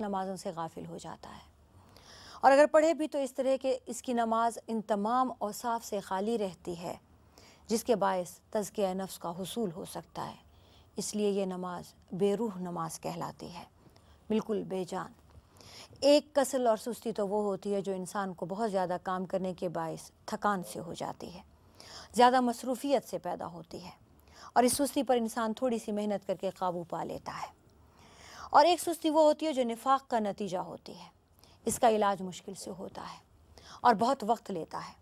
नमाजों से गाफिल हो जाता है और अगर पढ़े भी तो इस तरह के इसकी नमाज इन तमाम औसाफ से खाली रहती है जिसके बायस तज़किया नफ्स का हसूल हो सकता है इसलिए यह नमाज बेरूह नमाज कहलाती है बिल्कुल बेजान एक कसल और सुस्ती तो वो होती है जो इंसान को बहुत ज़्यादा काम करने के बायस थकान से हो जाती है ज़्यादा मसरूफियत से पैदा होती है और इस सुस्ती पर इंसान थोड़ी सी मेहनत करके काबू पा लेता है और एक सुस्ती वो होती है जो निफाक का नतीजा होती है इसका इलाज मुश्किल से होता है और बहुत वक्त लेता है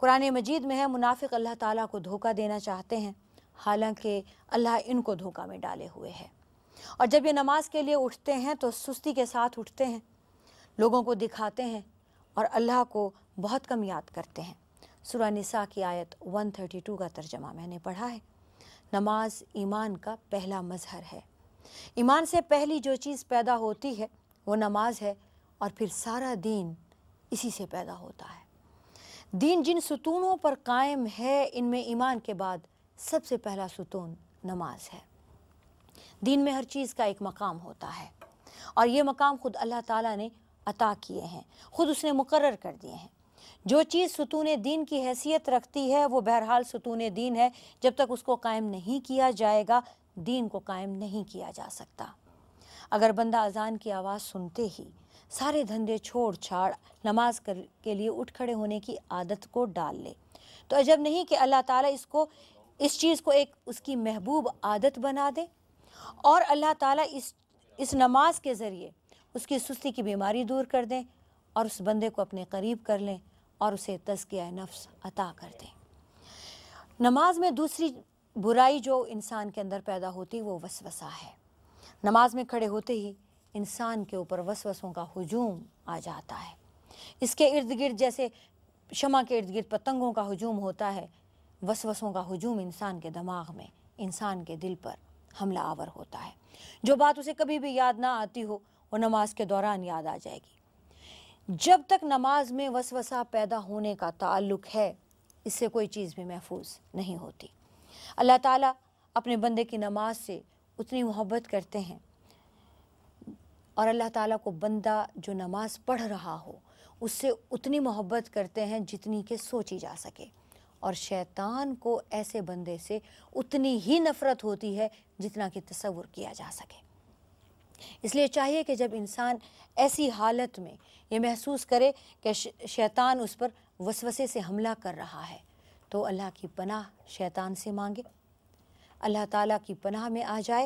कुरान मजीद में है मुनाफिक अल्लाह ताला को धोखा देना चाहते हैं हालांकि अल्लाह इनको धोखा में डाले हुए है और जब ये नमाज के लिए उठते हैं तो सुस्ती के साथ उठते हैं लोगों को दिखाते हैं और अल्लाह को बहुत कम याद करते हैं सुरा निसा की आयत 132 का तर्जमा मैंने पढ़ा है नमाज ईमान का पहला मजहर है ईमान से पहली जो चीज़ पैदा होती है वो नमाज है और फिर सारा दीन इसी से पैदा होता है दीन जिन सुतूनों पर कायम है इनमें ईमान के बाद सबसे पहला सुतून नमाज है दीन में हर चीज़ का एक मकाम होता है और ये मकाम ख़ुद अल्लाह ताला ने अता किए हैं ख़ुद उसने मुकर कर दिए हैं जो चीज़ सुतून दीन की हैसियत रखती है वो बहरहाल सुतून दीन है जब तक उसको कायम नहीं किया जाएगा दीन को कायम नहीं किया जा सकता अगर बंदा अजान की आवाज़ सुनते ही सारे धंधे छोड़ छाड़ नमाज कर के लिए उठ खड़े होने की आदत को डाल ले तो अजब नहीं कि अल्लाह ताला इसको इस चीज़ को एक उसकी महबूब आदत बना दे और अल्लाह ताला इस इस नमाज के ज़रिए उसकी सुस्ती की बीमारी दूर कर दें और उस बंदे को अपने करीब कर लें और उसे तस्किया नफ्स अता कर दें नमाज में दूसरी बुराई जो इंसान के अंदर पैदा होती वो वसवसा है नमाज में खड़े होते ही इंसान के ऊपर वसवसों का हजूम आ जाता है इसके इर्द गिर्द जैसे शमा के इर्द गिर्द पतंगों का हजूम होता है वसवसों का हजूम इंसान के दिमाग में इंसान के दिल पर हमला आवर होता है जो बात उसे कभी भी याद ना आती हो वो नमाज के दौरान याद आ जाएगी जब तक नमाज में वसवसा पैदा होने का ताल्लुक है इससे कोई चीज़ भी महफूज नहीं होती अल्लाह ताला अपने बंदे की नमाज से उतनी मोहब्बत करते हैं और अल्लाह ताला को बंदा जो नमाज़ पढ़ रहा हो उससे उतनी मोहब्बत करते हैं जितनी के सोची जा सके और शैतान को ऐसे बंदे से उतनी ही नफ़रत होती है जितना कि तस्वुर किया जा सके इसलिए चाहिए कि जब इंसान ऐसी हालत में ये महसूस करे कि शैतान उस पर वसवसे से हमला कर रहा है तो अल्लाह की पनाह शैतान से मांगे अल्लाह ताला की पनाह में आ जाए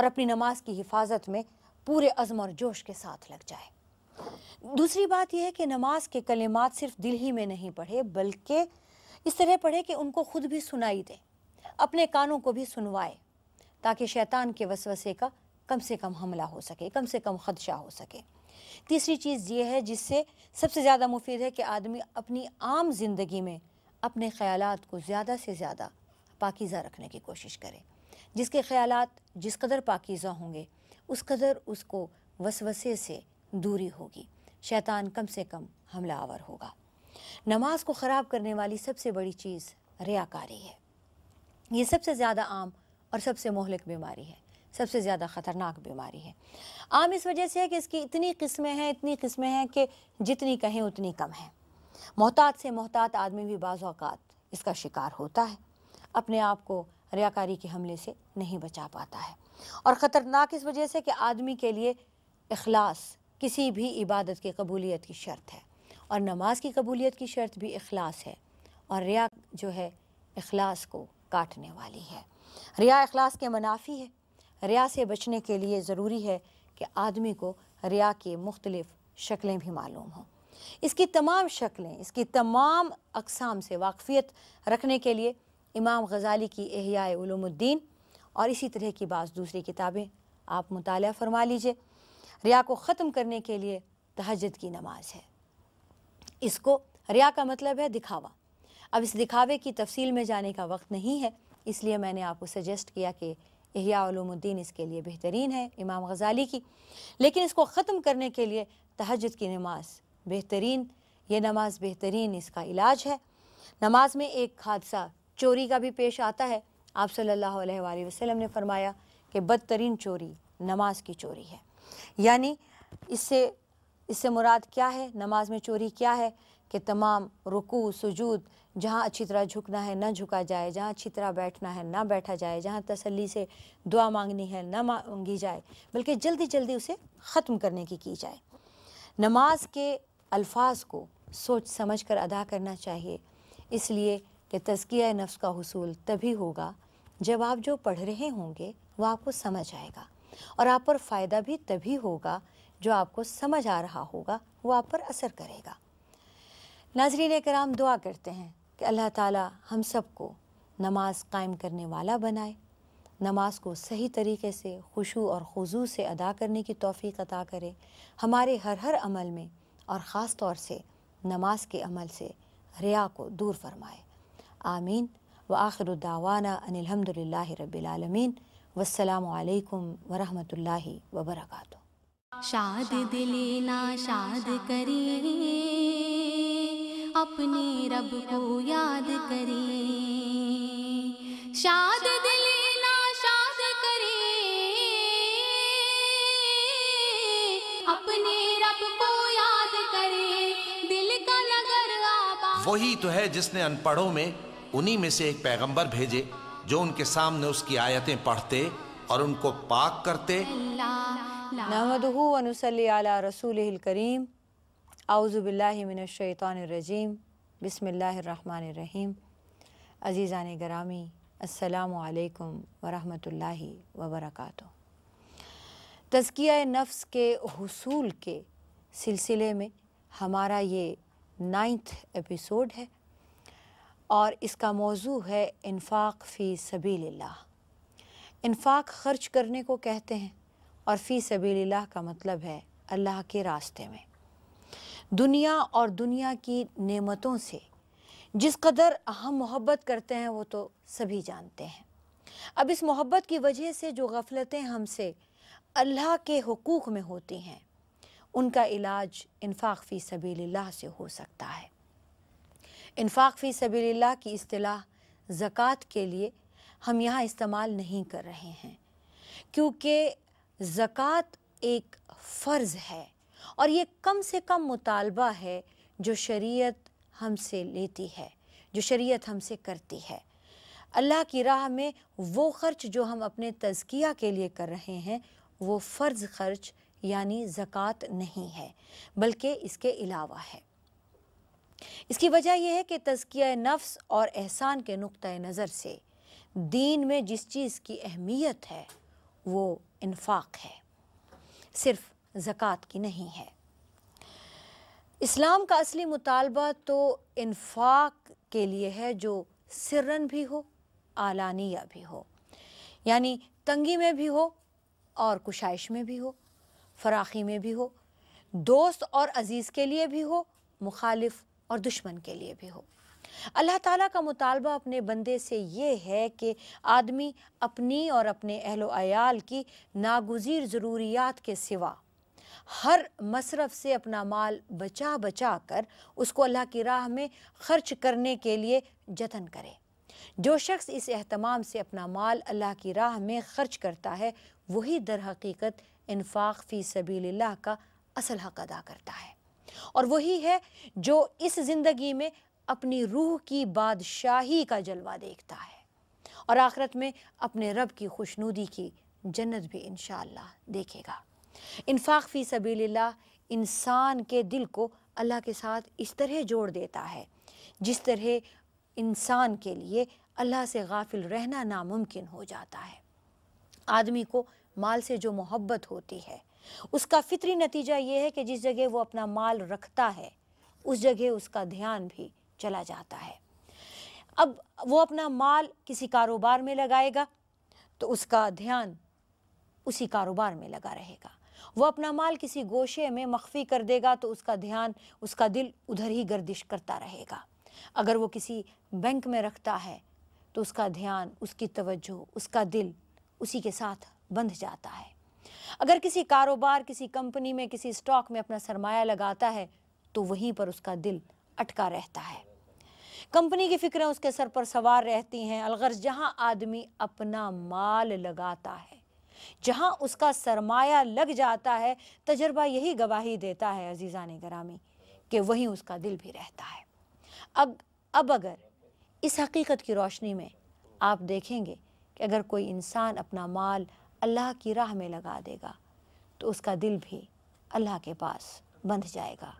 और अपनी नमाज की हिफाजत में पूरे अज़म और जोश के साथ लग जाए दूसरी बात यह है कि नमाज के कलेमात सिर्फ दिल ही में नहीं पढ़े बल्कि इस तरह पढ़े कि उनको खुद भी सुनाई दें अपने कानों को भी सुनवाए ताकि शैतान के वसवसे का कम से कम हमला हो सके कम से कम खदशा हो सके तीसरी चीज़ ये है जिससे सबसे ज़्यादा मुफीद है कि आदमी अपनी आम जिंदगी में अपने ख्याल को ज़्यादा से ज़्यादा पाकिज़ा रखने की कोशिश करें जिसके ख्याल जिस कदर पाकिज़ा होंगे उस कदर उसको वसवसे से दूरी होगी शैतान कम से कम हमला आवर होगा नमाज को ख़राब करने वाली सबसे बड़ी चीज़ रियाकारी है ये सबसे ज़्यादा आम और सबसे मोहलिक बीमारी है सबसे ज़्यादा ख़तरनाक बीमारी है आम इस वजह से है कि इसकी इतनी किस्में हैं इतनी किस्में हैं कि जितनी कहें उतनी कम हैं मोहतात से मोहतात आदमी भी बाज़ात इसका शिकार होता है अपने आप को रियाकारी के हमले से नहीं बचा पाता है और ख़तरनाक इस वजह से कि आदमी के लिए अखलास किसी भी इबादत की कबूलियत की शर्त है और नमाज की कबूलियत की शर्त भी अखलास है और रिया जो है अखलास को काटने वाली है रिया अखलास के मुनाफी है रिया से बचने के लिए ज़रूरी है कि आदमी को रिया की मुख्तलिफ़ शक्लें भी मालूम हों इसकी तमाम शक्लें इसकी तमाम अकसाम से वाकफियत रखने के लिए इमाम गजाली की एहियाद्दीन और इसी तरह की बाज़ दूसरी किताबें आप मुताल फरमा लीजिए रिया को ख़त्म करने के लिए तहजद की नमाज है इसको रिया का मतलब है दिखावा अब इस दिखावे की तफसील में जाने का वक्त नहीं है इसलिए मैंने आपको सजेस्ट किया कि एहयाउलुद्दीन इसके लिए बेहतरीन है इमाम गजाली की लेकिन इसको ख़त्म करने के लिए तहजद की नमाज बेहतरीन ये नमाज बेहतरीन इसका इलाज है नमाज में एक हादसा चोरी का भी पेश आता है आप सल्लल्लाहु अलैहि वसल्लम ने फरमाया कि बदतरीन चोरी नमाज की चोरी है यानी इससे इससे मुराद क्या है नमाज में चोरी क्या है कि तमाम रुकू सुजूद जहाँ अच्छी तरह झुकना है ना झुका जाए जहाँ अच्छी तरह बैठना है ना बैठा जाए जहाँ तसल्ली से दुआ मांगनी है ना मांगी जाए बल्कि जल्दी जल्दी उसे ख़त्म करने की की जाए नमाज के अल्फाज को सोच समझ कर अदा करना चाहिए इसलिए कि तस्किया नफ्स का हसूल तभी होगा जब आप जो पढ़ रहे होंगे वह आपको समझ आएगा और आप पर फ़ायदा भी तभी होगा जो आपको समझ आ रहा होगा वो आप पर असर करेगा नाजरीन कराम दुआ करते हैं कि अल्लाह ताला हम सबको नमाज कायम करने वाला बनाए नमाज को सही तरीके से खुशू और खजू से अदा करने की तोफ़ी अदा करे हमारे हर हर अमल में और ख़ास तौर से नमाज के अमल से रिया को दूर फरमाए आमीन व आखिर दावाना अनिलहमदिल्ला रबालमीन वालकम वरहमल वबरक शाद दिले शाद करें अपने रब को याद करें शाद वही तो है जिसने अनपढ़ों में उन्हीं में से एक पैगंबर भेजे जो उनके सामने उसकी आयतें पढ़ते और उनको पाक करते रसूल करीम आउज़बिल्लिमिनशैतरजीम बसमीम अज़ीज़ान गरामी असलकम वरम् वबरक तज़किया नफ्स के हसूल के सिलसिले में हमारा ये नाइन्थ एपिसोड है और इसका मौजू है इन्फाक फ़ी सबी ला इन्फाक ख़र्च करने को कहते हैं और फ़ी सबी ला का मतलब है अल्लाह के रास्ते में दुनिया और दुनिया की नेमतों से जिस कदर हम मोहब्बत करते हैं वो तो सभी जानते हैं अब इस मोहब्बत की वजह से जो गफलतें हमसे अल्लाह के हकूक़ में होती हैं उनका इलाज इन्फाक फ़ी सबील्ला से हो सकता है इन्फाक फ़ी सबील्ला की असलाह ज़क़़त के लिए हम यहाँ इस्तेमाल नहीं कर रहे हैं क्योंकि ज़क़़त एक फ़र्ज़ है और ये कम से कम मुतालबा है जो शरीयत हमसे लेती है जो शरीयत हमसे करती है अल्लाह की राह में वो ख़र्च जो हम अपने तज़किया के लिए कर रहे हैं वो फ़र्ज़ ख़र्च यानी ज़क़़त नहीं है बल्कि इसके अलावा है इसकी वजह यह है कि तजकिया नफ्स और एहसान के नुक़ नज़र से दीन में जिस चीज़ की अहमियत है वो इन्फाक है सिर्फ ज़क़़त की नहीं है इस्लाम का असली मुतालबा तो इन्फाक के लिए है जो सिरन भी हो आलानिया भी हो यानी तंगी में भी हो और कुशाइश में भी हो फराखी में भी हो दोस्त और अज़ीज़ के लिए भी हो मुखालिफ और दुश्मन के लिए भी हो अल्लाह ताला का मुतालबा अपने बंदे से ये है कि आदमी अपनी और अपने अहल आयाल की नागुजीर ज़रूरियात के सिवा हर मसरफ से अपना माल बचा बचा कर उसको अल्लाह की राह में खर्च करने के लिए जतन करे जो शख्स इस एहतमाम से अपना माल अल्लाह की राह में खर्च करता है वही दर हकीकत इनफाक फ़ी सभी का असल हक अदा करता है और वही है जो इस ज़िंदगी में अपनी रूह की बादशाही का जलवा देखता है और आखरत में अपने रब की खुशनुदी की जन्नत भी इन देखेगा इनफाक फ़ी सभी इंसान के दिल को अल्लाह के साथ इस तरह जोड़ देता है जिस तरह इंसान के लिए अल्लाह से गाफिल रहना नामुमकिन हो जाता है आदमी को माल से जो मोहब्बत होती है उसका फितरी नतीजा ये है कि जिस जगह वो अपना माल रखता है उस जगह उसका ध्यान भी चला जाता है अब वो अपना माल किसी कारोबार में लगाएगा तो उसका ध्यान उसी कारोबार में लगा रहेगा वो अपना माल किसी गोशे में मख्फी कर देगा तो उसका ध्यान उसका दिल उधर ही गर्दिश करता रहेगा अगर वो किसी बैंक में रखता है तो उसका ध्यान उसकी तवज्जो उसका दिल उसी के साथ बंध जाता है अगर किसी कारोबार किसी कंपनी में किसी स्टॉक में अपना सरमाया लगाता है तो वहीं पर उसका दिल अटका रहता है कंपनी की फिक्रें उसके सर पर सवार रहती हैं अलगर जहां आदमी अपना माल लगाता है जहां उसका सरमाया लग जाता है तजर्बा यही गवाही देता है अजीज़ा ने गरामी कि वहीं उसका दिल भी रहता है अब अब अगर इस हकीकत की रोशनी में आप देखेंगे कि अगर कोई इंसान अपना माल अल्लाह की राह में लगा देगा तो उसका दिल भी अल्लाह के पास बंध जाएगा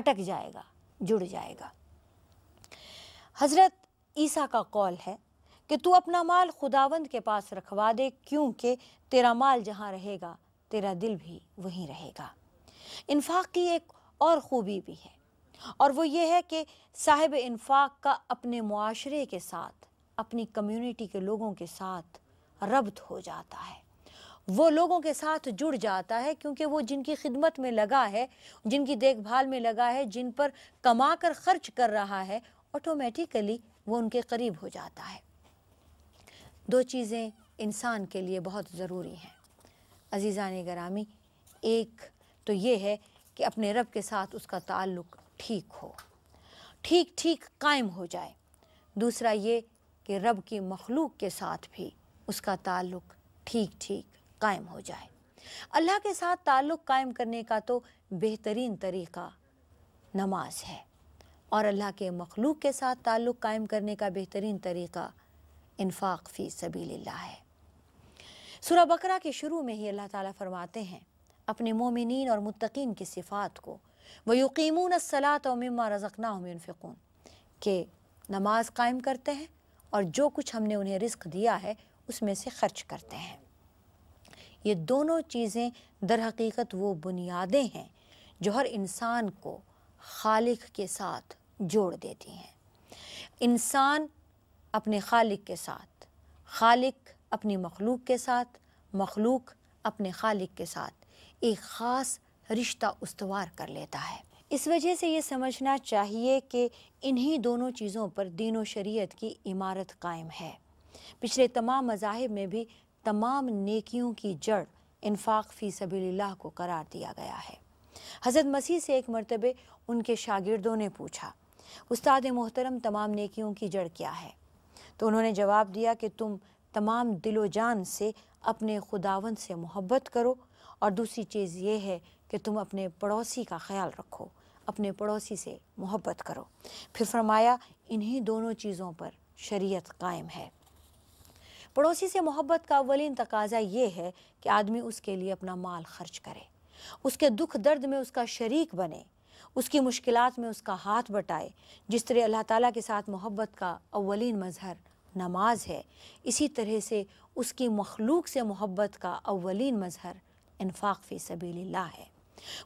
अटक जाएगा जुड़ जाएगा हज़रत ईसा का कौल है कि तू अपना माल खुदावंद के पास रखवा दे क्योंकि तेरा माल जहाँ रहेगा तेरा दिल भी वहीं रहेगा इन्फाक की एक और ख़ूबी भी है और वो ये है कि साहिब इन्फाक का अपने मुआरे के साथ अपनी कम्युनिटी के लोगों के साथ रब्त हो जाता है वो लोगों के साथ जुड़ जाता है क्योंकि वो जिनकी खिदमत में लगा है जिनकी देखभाल में लगा है जिन पर कमा कर खर्च कर रहा है ऑटोमेटिकली वो उनके करीब हो जाता है दो चीज़ें इंसान के लिए बहुत ज़रूरी हैं ने गरामी एक तो ये है कि अपने रब के साथ उसका ताल्लुक़ ठीक हो ठीक ठीक कायम हो जाए दूसरा ये कि रब की मखलूक के साथ भी उसका ताल्लुक़ ठीक ठीक कायम हो जाए अल्लाह के साथ ताल्लुक़ कायम करने का तो बेहतरीन तरीक़ा नमाज है और अल्लाह के मखलूक के साथ ताल्लुक़ कायम करने का बेहतरीन तरीक़ा इन्फाक फ़ी सबील है सुरह बकरा के शुरू में ही अल्लाह ताला फरमाते हैं अपने मोमिन और मुतकीन की सिफ़ात को व यकीमून असलात और मम्मा रज़कना फ़िकून के नमाज कायम करते हैं और जो कुछ हमने उन्हें रिस्क दिया है उसमें से खर्च करते हैं ये दोनों चीज़ें दर हकीकत वो बुनियादें हैं जो हर इंसान को खालिक के साथ जोड़ देती हैं इंसान अपने खालिक के साथ खालिक अपनी मखलूक के साथ मखलूक अपने खालिक के साथ एक ख़ास रिश्ता उसवार कर लेता है इस वजह से ये समझना चाहिए कि इन्हीं दोनों चीज़ों पर दीन व शरीयत की इमारत कायम है पिछले तमाम मजाहब में भी तमाम नेकियों की जड़ इन्फाक फ़ी सभी को करार दिया गया है हज़रत मसीह से एक मरतबे उनके शागिर्दों ने पूछा उस्ताद मोहतरम तमाम नेकियों की जड़ क्या है तो उन्होंने जवाब दिया कि तुम तमाम दिलो जान से अपने खुदावन से मोहब्बत करो और दूसरी चीज़ ये है कि तुम अपने पड़ोसी का ख्याल रखो अपने पड़ोसी से मोहब्बत करो फिर फरमाया इन्हीं दोनों चीज़ों पर शरीयत कायम है पड़ोसी से मोहब्बत का अवलिन तकाजा ये है कि आदमी उसके लिए अपना माल खर्च करे उसके दुख दर्द में उसका शरीक बने उसकी मुश्किल में उसका हाथ बटाए जिस तरह अल्लाह ताला के साथ मोहब्बत का अवलिन मजहर नमाज है इसी तरह से उसकी मखलूक से मोहब्बत का अवलिन मजहर इनफाक फ़ी सबील्ला है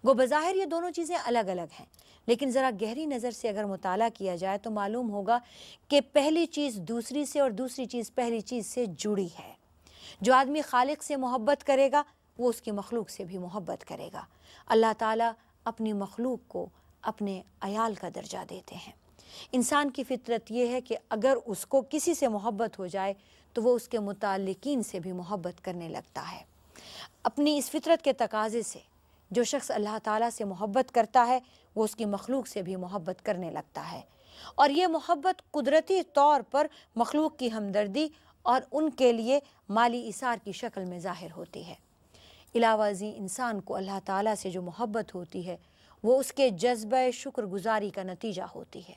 गो बज़ाहिर ये दोनों चीज़ें अलग अलग हैं लेकिन ज़रा गहरी नज़र से अगर मुताल किया जाए तो मालूम होगा कि पहली चीज़ दूसरी से और दूसरी चीज़ पहली चीज़ से जुड़ी है जो आदमी खालिक से मोहब्बत करेगा वो उसकी मखलूक से भी मोहब्बत करेगा अल्लाह ताला अपनी मखलूक को अपने अयाल का दर्जा देते हैं इंसान की फितरत यह है कि अगर उसको किसी से मोहब्बत हो जाए तो वो उसके मुतालिकीन से भी मोहब्बत करने लगता है अपनी इस फितरत के तकाजे से जो शख्स अल्लाह ताला से मोहब्बत करता है वो उसकी मखलूक से भी मोहब्बत करने लगता है और ये मोहब्बत कुदरती तौर पर मखलूक की हमदर्दी और उनके लिए माली इसार की शक्ल में ज़ाहिर होती है इलावाजी इंसान को अल्लाह ताला से जो मोहब्बत होती है वो उसके जज्ब शुक्रगुजारी का नतीजा होती है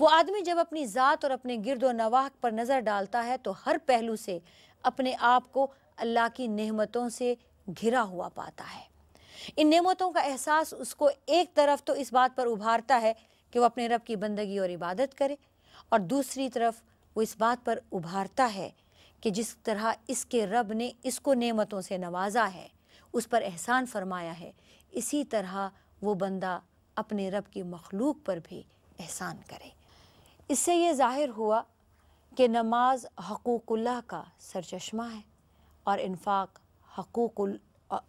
वो आदमी जब अपनी ज़ात और अपने गिरद नवाह पर नज़र डालता है तो हर पहलू से अपने आप को अल्लाह की नहमतों से घिरा हुआ पाता है इन नेमतों का एहसास उसको एक तरफ तो इस बात पर उभारता है कि वो अपने रब की बंदगी और इबादत करे और दूसरी तरफ वो इस बात पर उभारता है कि जिस तरह इसके रब ने इसको नेमतों से नवाजा है उस पर एहसान फरमाया है इसी तरह वो बंदा अपने रब की मखलूक पर भी एहसान करे इससे ये ज़ाहिर हुआ कि नमाज हकूक़ुल्लाह का सरचश्मा है और इन्फाक हकूक़ुल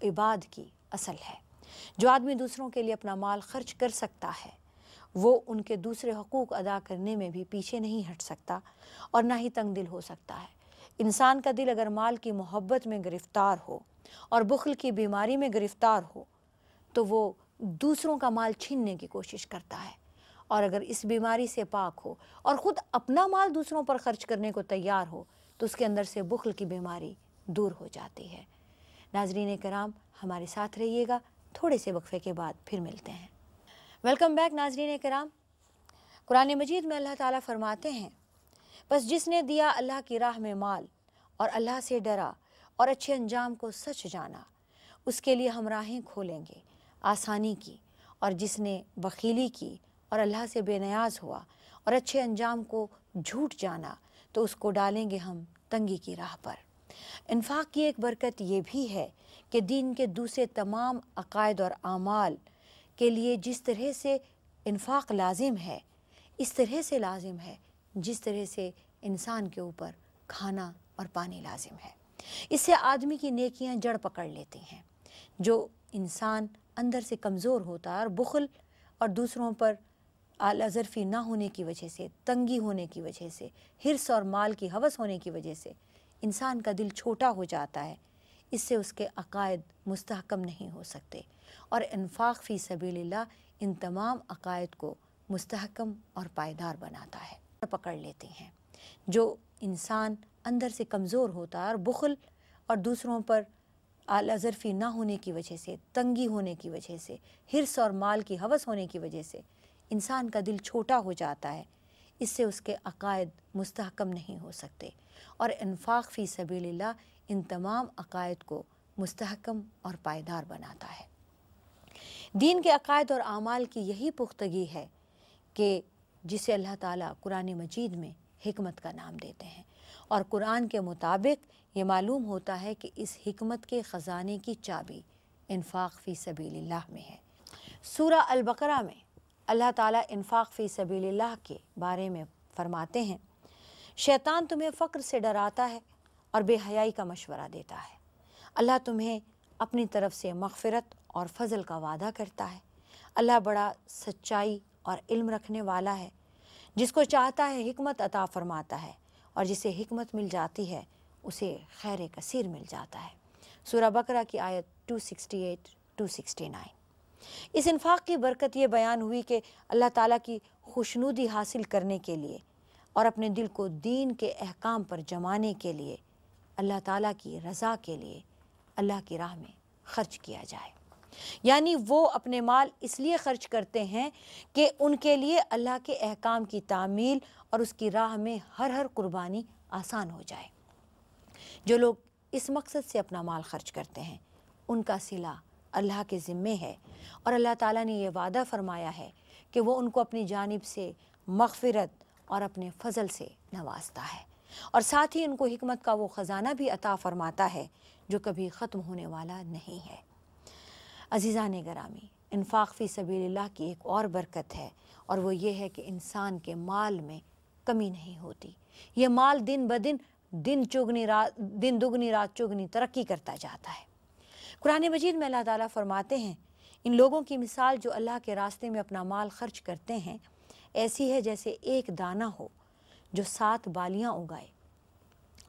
इबाद की असल है जो आदमी दूसरों के लिए अपना माल खर्च कर सकता है वो उनके दूसरे हकूक़ अदा करने में भी पीछे नहीं हट सकता और ना ही तंग दिल हो सकता है इंसान का दिल अगर माल की मोहब्बत में गिरफ़्तार हो और बुखल की बीमारी में गिरफ़्तार हो तो वो दूसरों का माल छीनने की कोशिश करता है और अगर इस बीमारी से पाक हो और ख़ुद अपना माल दूसरों पर ख़र्च करने को तैयार हो तो उसके अंदर से बुखल की बीमारी दूर हो जाती है नाजरीन कराम हमारे साथ रहिएगा थोड़े से वक्फ़े के बाद फिर मिलते हैं वेलकम बैक नाजरीन कराम कुरान मजीद में अल्लाह ताला फरमाते हैं बस जिसने दिया अल्लाह की राह में माल और अल्लाह से डरा और अच्छे अंजाम को सच जाना उसके लिए हम राहें खोलेंगे आसानी की और जिसने बखीली की और अल्लाह से बेनयाज़ हुआ और अच्छे अंजाम को झूठ जाना तो उसको डालेंगे हम तंगी की राह पर इनफाक की एक बरकत ये भी है कि दीन के दूसरे तमाम अकायद और आमाल के लिए जिस तरह से इनफाक लाजिम है इस तरह से लाजिम है जिस तरह से इंसान के ऊपर खाना और पानी लाजिम है इससे आदमी की नेकियां जड़ पकड़ लेती हैं जो इंसान अंदर से कमज़ोर होता है और बुखल और दूसरों पर आलाजरफी ना होने की वजह से तंगी होने की वजह से हिरस और माल की हवस होने की वजह से इंसान का दिल छोटा हो जाता है इससे उसके अकायद मुस्तकम नहीं हो सकते और इनफाक फ़ी सबील्ला इन तमाम अकायद को मुस्तकम और पायदार बनाता है पकड़ लेते हैं जो इंसान अंदर से कमज़ोर होता है और बुखल और दूसरों पर आलाजरफी ना होने की वजह से तंगी होने की वजह से हिरस और माल की हवस होने की वजह से इंसान का दिल छोटा हो जाता है इससे उसके अकायद मुस्तकम नहीं हो सकते और इनफाक फ़ी सबील्ला इन तमाम अकायद को मस्तकम और पायदार बनाता है दीन के अकायद और अमाल की यही पुख्तगी है कि जिसे अल्लाह ताला कुरान मजीद में हमत का नाम देते हैं और कुरान के मुताबिक ये मालूम होता है कि इस हमत के ख़जाने की चाबी इनफाक फ़ी सबील्ला में है सूरा अलबकर में अल्लाह ताली इनफाक फ़ी सबील के बारे में फ़रमाते हैं शैतान तुम्हें फ़क्र से डराता है और बेहयाई का मशवरा देता है अल्लाह तुम्हें अपनी तरफ से मगफ़रत और फजल का वादा करता है अल्लाह बड़ा सच्चाई और इल्म रखने वाला है जिसको चाहता है हमत अता फरमाता है और जिसे हमत मिल जाती है उसे खैर कसीर मिल जाता है सूरा बकरा की आयत 268, 269 इस इन्फाक़ की बरकत ये बयान हुई कि अल्लाह ताला की खुशनुदी हासिल करने के लिए और अपने दिल को दीन के अहकाम पर जमाने के लिए अल्लाह ताला की रज़ा के लिए अल्लाह की राह में ख़र्च किया जाए यानी वो अपने माल इसलिए ख़र्च करते हैं कि उनके लिए अल्लाह के अहकाम की तामील और उसकी राह में हर हर कुर्बानी आसान हो जाए जो लोग इस मकसद से अपना माल ख़र्च करते हैं उनका सिला अल्लाह के ज़िम्मे है और अल्लाह ताला ने यह वादा फरमाया है कि वो उनको अपनी जानब से मगफ़रत और अपने फजल से नवाजता है और साथ ही उनको हमत का वो ख़जाना भी अता फरमाता है जो कभी ख़त्म होने वाला नहीं है अजीज़ा ने गरामी इन्फाक़ फ़ी सबील्ला की एक और बरकत है और वो ये है कि इंसान के माल में कमी नहीं होती ये माल दिन ब दिन दिन चुगनी रात दिन दुगनी रात चुगनी तरक्की करता जाता है कुरान मजीद में अल्लाह ताला फरमाते हैं इन लोगों की मिसाल जो अल्लाह के रास्ते में अपना माल खर्च करते हैं ऐसी है जैसे एक दाना हो जो सात बालियां उगाए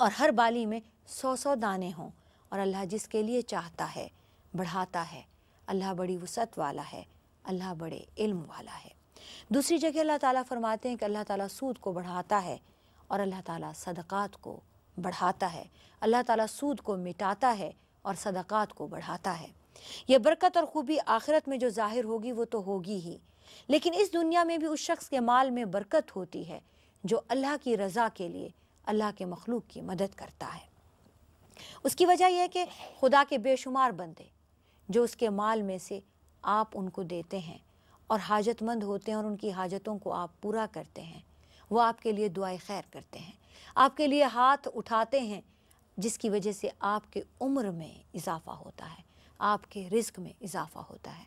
और हर बाली में सौ सौ दाने हों और अल्लाह जिसके लिए चाहता है बढ़ाता है अल्लाह बड़ी वसत वाला है अल्लाह बड़े इल्म वाला है दूसरी जगह अल्लाह ताला फरमाते हैं कि अल्लाह ताला सूद को बढ़ाता है और अल्लाह ताला सदक़ात को बढ़ाता है अल्लाह ताला सूद को मिटाता है और सदक़ात को बढ़ाता है यह बरकत और ख़ूबी आखिरत में जो ज़ाहिर होगी वो तो होगी ही लेकिन इस दुनिया में भी उस शख्स के माल में बरकत होती है जो अल्लाह की रज़ा के लिए अल्लाह के मखलूक की मदद करता है उसकी वजह यह कि खुदा के बेशुमार बंदे जो उसके माल में से आप उनको देते हैं और हाजतमंद होते हैं और उनकी हाजतों को आप पूरा करते हैं वो आपके लिए दुआ खैर करते हैं आपके लिए हाथ उठाते हैं जिसकी वजह से आपके उम्र में इजाफा होता है आपके रिस्क में इजाफा होता है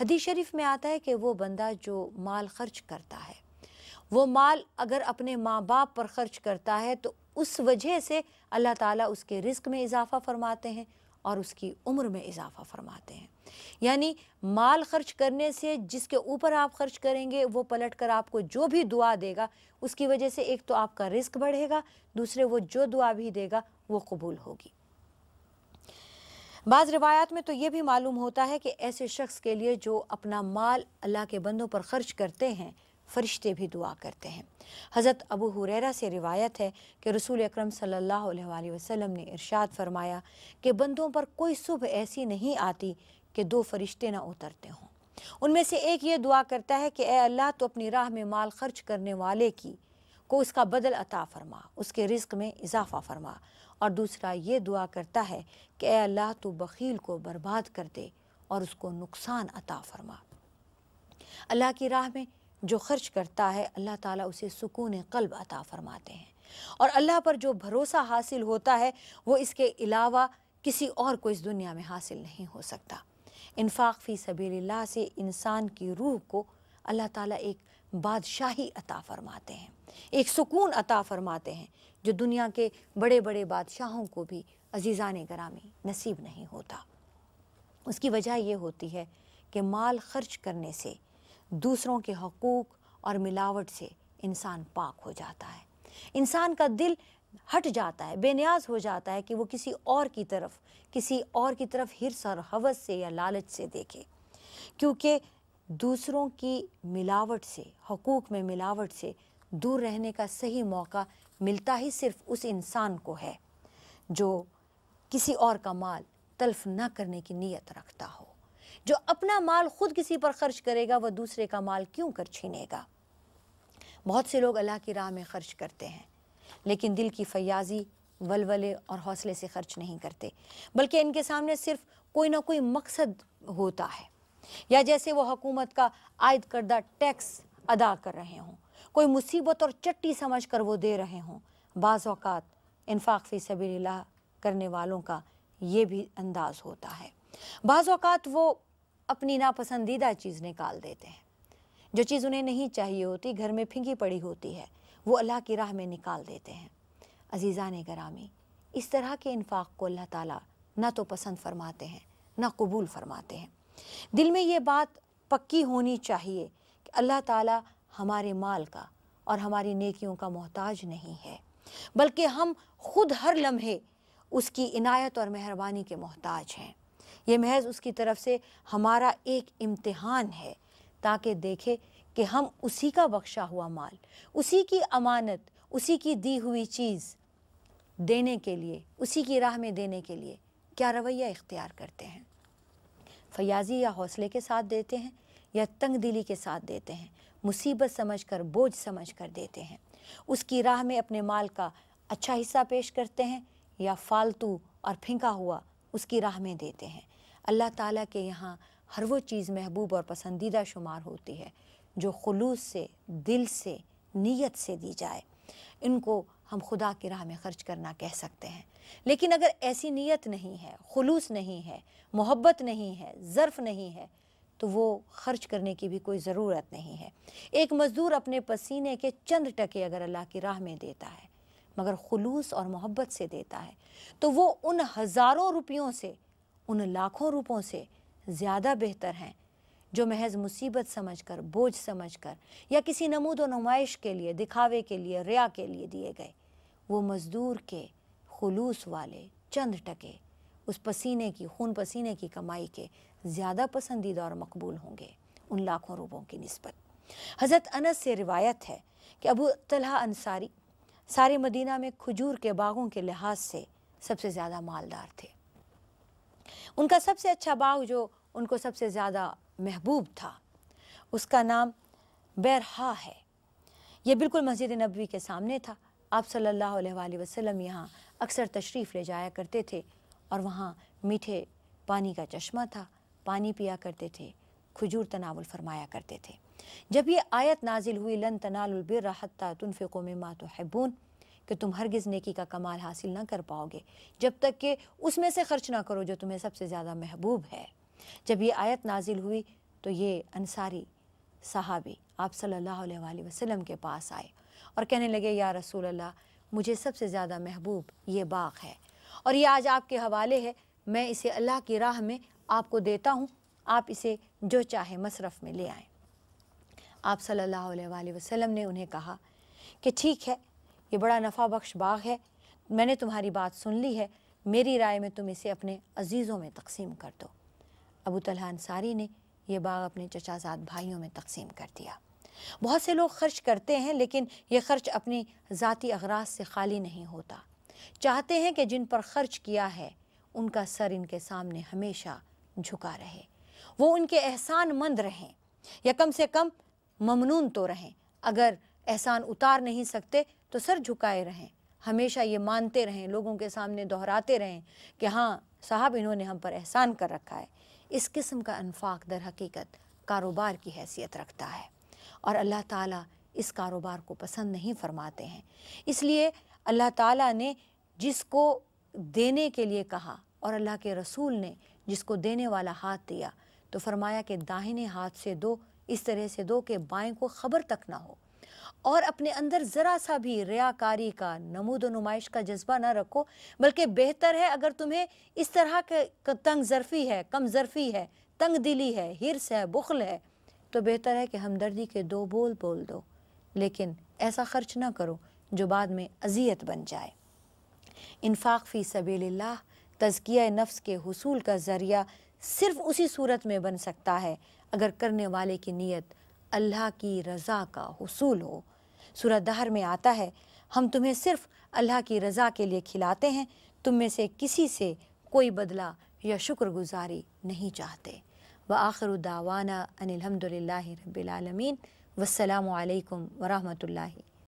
हदीस शरीफ में आता है कि वो बंदा जो माल खर्च करता है वो माल अगर अपने माँ बाप पर ख़र्च करता है तो उस वजह से अल्लाह ताला उसके रिस्क में इजाफ़ा फरमाते हैं और उसकी उम्र में इजाफ़ा फरमाते हैं यानी माल खर्च करने से जिसके ऊपर आप खर्च करेंगे वो पलट कर आपको जो भी दुआ देगा उसकी वजह से एक तो आपका रिस्क बढ़ेगा दूसरे वो जो दुआ भी देगा वो कबूल होगी बाज़ रिवायात में तो ये भी मालूम होता है कि ऐसे शख्स के लिए जो अपना माल अल्लाह के बंदों पर ख़र्च करते हैं फरिश्ते भी दुआ करते हैं हज़रत अबू हुररा से रिवायत है कि रसूल अक्रम सल्लल्लाहु अलैहि वसल्लम ने इरशाद फरमाया कि बंदों पर कोई सुबह ऐसी नहीं आती कि दो फरिश्ते ना उतरते हों उनमें से एक ये दुआ करता है कि ए अल्लाह तो अपनी राह में माल खर्च करने वाले की को उसका बदल अता फरमा उसके रिस्क में इजाफ़ा फरमा और दूसरा ये दुआ करता है कि अल्लाह तो बखील को बर्बाद कर दे और उसको नुकसान अता फरमा अल्लाह की राह में जो खर्च करता है अल्लाह ताला उसे सुकून कल्ब अता फरमाते हैं और अल्लाह पर जो भरोसा हासिल होता है वो इसके अलावा किसी और को इस दुनिया में हासिल नहीं हो सकता इन्फाक फ़ी सबील्ला से इंसान की रूह को अल्लाह ताला एक बादशाही अता फरमाते हैं एक सुकून अता फरमाते हैं जो दुनिया के बड़े बड़े बादशाहों को भी अजीज़ान ग्रामी नसीब नहीं होता उसकी वजह यह होती है कि माल खर्च करने से दूसरों के हकूक़ और मिलावट से इंसान पाक हो जाता है इंसान का दिल हट जाता है बेनियाज हो जाता है कि वो किसी और की तरफ किसी और की तरफ हिरस और हवस से या लालच से देखे क्योंकि दूसरों की मिलावट से हकूक़ में मिलावट से दूर रहने का सही मौका मिलता ही सिर्फ उस इंसान को है जो किसी और का माल तल्फ न करने की नीयत रखता हो जो अपना माल खुद किसी पर खर्च करेगा वह दूसरे का माल क्यों कर छीनेगा बहुत से लोग अल्लाह की राह में खर्च करते हैं लेकिन दिल की फयाजी वलवले और हौसले से खर्च नहीं करते बल्कि इनके सामने सिर्फ कोई ना कोई मकसद होता है या जैसे वो हकूमत का आयद करदा टैक्स अदा कर रहे हों कोई मुसीबत और चट्टी समझ कर वो दे रहे हों बाज़ात इन्फाक फ़ी सभी करने वालों का ये भी अंदाज़ होता है बाज़ात वो अपनी नापसंदीदा चीज़ निकाल देते हैं जो चीज़ उन्हें नहीं चाहिए होती घर में फिंकी पड़ी होती है वो अल्लाह की राह में निकाल देते हैं अजीज़ा ने ग्रामी इस तरह के इन्फाक को अल्लाह ताला ना तो पसंद फरमाते हैं ना कबूल फरमाते हैं दिल में ये बात पक्की होनी चाहिए कि अल्लाह ताला हमारे माल का और हमारी नेकियों का मोहताज नहीं है बल्कि हम खुद हर लम्हे उसकी इनायत और मेहरबानी के मोहताज हैं ये महज उसकी तरफ से हमारा एक इम्तहान है ताकि देखे कि हम उसी का बख्शा हुआ माल उसी की अमानत उसी की दी हुई चीज़ देने के लिए उसी की राह में देने के लिए क्या रवैया इख्तियार करते हैं फयाजी या हौसले के साथ देते हैं या तंग दिली के साथ देते हैं मुसीबत समझ कर बोझ समझ कर देते हैं उसकी राह में अपने माल का अच्छा हिस्सा पेश करते हैं या फालतू और फिंका हुआ उसकी राह में देते हैं अल्लाह ताला के यहाँ हर वो चीज़ महबूब और पसंदीदा शुमार होती है जो खलूस से दिल से नीयत से दी जाए इनको हम खुदा की राह में ख़र्च करना कह सकते हैं लेकिन अगर ऐसी नीयत नहीं है खलूस नहीं है मोहब्बत नहीं है ज़र्फ़ नहीं है तो वो खर्च करने की भी कोई ज़रूरत नहीं है एक मज़दूर अपने पसीने के चंद टके अगर अल्लाह की राह में देता है मगर खलूस और मोहब्बत से देता है तो वो उन हज़ारों रुपयों से उन लाखों रुपयों से ज़्यादा बेहतर हैं जो महज मुसीबत समझ कर बोझ समझ कर या किसी नमूद व नुमाइश के लिए दिखावे के लिए रिया के लिए दिए गए वो मज़दूर के खलूस वाले चंद टके उस पसीने की खून पसीने की कमाई के ज़्यादा पसंदीदा और मकबूल होंगे उन लाखों रूबों की नस्बत हज़रत अनस से रिवायत है कि अबू तलहा अंसारी सारे मदीना में खजूर के बागों के लिहाज से सबसे ज़्यादा मालदार थे उनका सबसे अच्छा बाग जो उनको सबसे ज़्यादा महबूब था उसका नाम बैरहा है ये बिल्कुल मस्जिद नबी के सामने था आप सल्लल्लाहु अलैहि वसल्लम यहाँ अक्सर तशरीफ़ ले जाया करते थे और वहाँ मीठे पानी का चश्मा था पानी पिया करते थे खजूर तनावल फरमाया करते थे जब ये आयत नाजिल हुई लन तनालबिर राहत तुनफ़ो में मा तो हैबून कि तुम गज़ नेकी का कमाल हासिल ना कर पाओगे जब तक कि उसमें से खर्च ना करो जो तुम्हें सबसे ज़्यादा महबूब है जब ये आयत नाजिल हुई तो ये अंसारी साहबी आप सल्लल्लाहु अलैहि वसल्लम के पास आए और कहने लगे या रसूल अल्लाह मुझे सबसे ज़्यादा महबूब ये बाग है और ये आज आपके हवाले है मैं इसे अल्लाह की राह में आपको देता हूँ आप इसे जो चाहे मसरफ़ में ले आएँ आप सल्लल्लाहु अलैहि वसल्लम ने उन्हें कहा कि ठीक है ये बड़ा नफ़ा बख्श बाग है मैंने तुम्हारी बात सुन ली है मेरी राय में तुम इसे अपने अजीज़ों में तकसीम कर दो अबू तलहा अंसारी ने यह बाग अपने चचाजाद भाइयों में तकसीम कर दिया बहुत से लोग खर्च करते हैं लेकिन ये खर्च अपनी ज़ाती अगराज से खाली नहीं होता चाहते हैं कि जिन पर खर्च किया है उनका सर इनके सामने हमेशा झुका रहे वो उनके एहसान मंद रहें या कम से कम ममनून तो रहें अगर एहसान उतार नहीं सकते तो सर झुकाए रहें हमेशा ये मानते रहें लोगों के सामने दोहराते रहें कि हाँ साहब इन्होंने हम पर एहसान कर रखा है इस किस्म का अनफाक दर हकीकत कारोबार की हैसियत रखता है और अल्लाह ताला इस कारोबार को पसंद नहीं फरमाते हैं इसलिए अल्लाह ताला ने जिसको देने के लिए कहा और अल्लाह के रसूल ने जिसको देने वाला हाथ दिया तो फरमाया कि दाहिने हाथ से दो इस तरह से दो कि बाएँ को ख़बर तक ना हो और अपने अंदर ज़रा सा भी रियाकारी का नमूद व नुमाइश का जज्बा ना रखो बल्कि बेहतर है अगर तुम्हें इस तरह के तंग ज़रफ़ी है कम ज़रफ़ी है तंग दिली है हिरस है बुखल है तो बेहतर है कि हमदर्दी के दो बोल बोल दो लेकिन ऐसा खर्च ना करो जो बाद में अजियत बन जाए इनफाक फ़ी सबील तजकिया नफ्स के हसूल का ज़रिया सिर्फ उसी सूरत में बन सकता है अगर करने वाले की नीयत अल्लाह की रज़ा का हसूल हो सूरत दहर में आता है हम तुम्हें सिर्फ अल्लाह की रज़ा के लिए खिलाते हैं तुम में से किसी से कोई बदला या शुक्रगुजारी नहीं चाहते وآخر دعوانا أن الحمد لله رب العالمين والسلام عليكم ورحمة الله